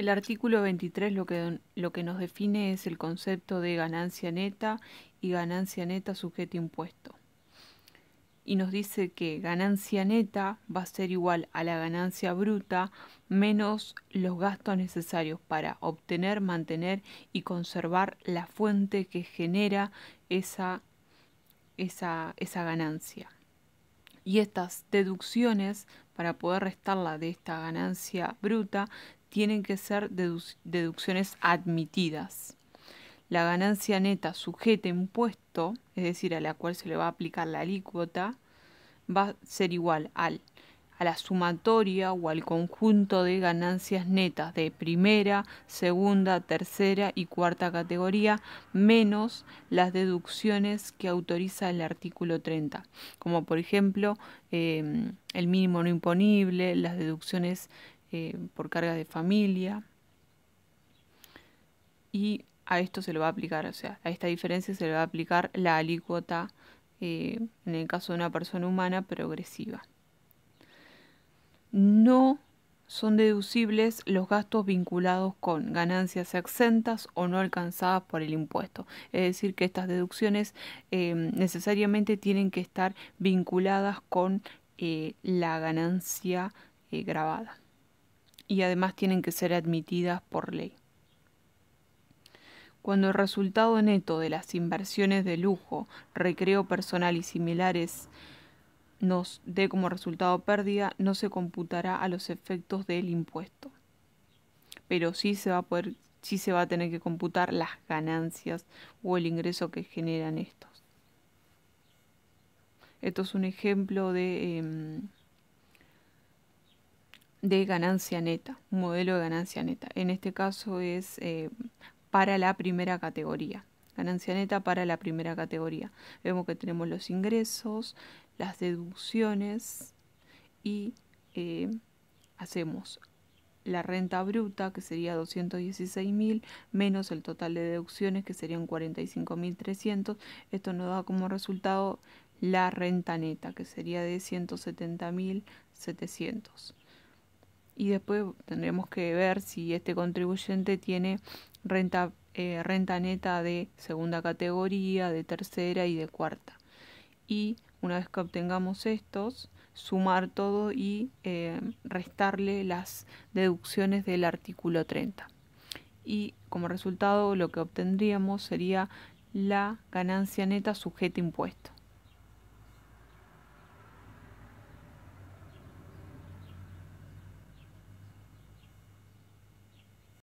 El artículo 23 lo que, lo que nos define es el concepto de ganancia neta y ganancia neta sujeta impuesto. Y nos dice que ganancia neta va a ser igual a la ganancia bruta menos los gastos necesarios para obtener, mantener y conservar la fuente que genera esa, esa, esa ganancia. Y estas deducciones, para poder restarla de esta ganancia bruta, tienen que ser deducciones admitidas. La ganancia neta sujeta a impuesto, es decir, a la cual se le va a aplicar la alícuota, va a ser igual al, a la sumatoria o al conjunto de ganancias netas de primera, segunda, tercera y cuarta categoría, menos las deducciones que autoriza el artículo 30, como por ejemplo em, el mínimo no imponible, las deducciones eh, por cargas de familia. Y a esto se le va a aplicar, o sea, a esta diferencia se le va a aplicar la alícuota eh, en el caso de una persona humana progresiva. No son deducibles los gastos vinculados con ganancias exentas o no alcanzadas por el impuesto. Es decir, que estas deducciones eh, necesariamente tienen que estar vinculadas con la ganancia grabada y además tienen que ser admitidas por ley. Cuando el resultado neto de las inversiones de lujo, recreo personal y similares nos dé como resultado pérdida, no se computará a los efectos del impuesto. Pero sí se va a poder, sí se va a tener que computar las ganancias o el ingreso que generan estos. Esto es un ejemplo de em, de ganancia neta, modelo de ganancia neta. En este caso es eh, para la primera categoría. Ganancia neta para la primera categoría. Vemos que tenemos los ingresos, las deducciones y eh, hacemos la renta bruta que sería 216.000 menos el total de deducciones que serían 45.300. Esto nos da como resultado la renta neta que sería de 170.700 y después tendremos que ver si este contribuyente tiene renta, eh, renta neta de segunda categoría, de tercera y de cuarta. Y una vez que obtengamos estos, sumar todo y eh, restarle las deducciones del artículo 30. Y como resultado lo que obtendríamos sería la ganancia neta sujeta a impuesto.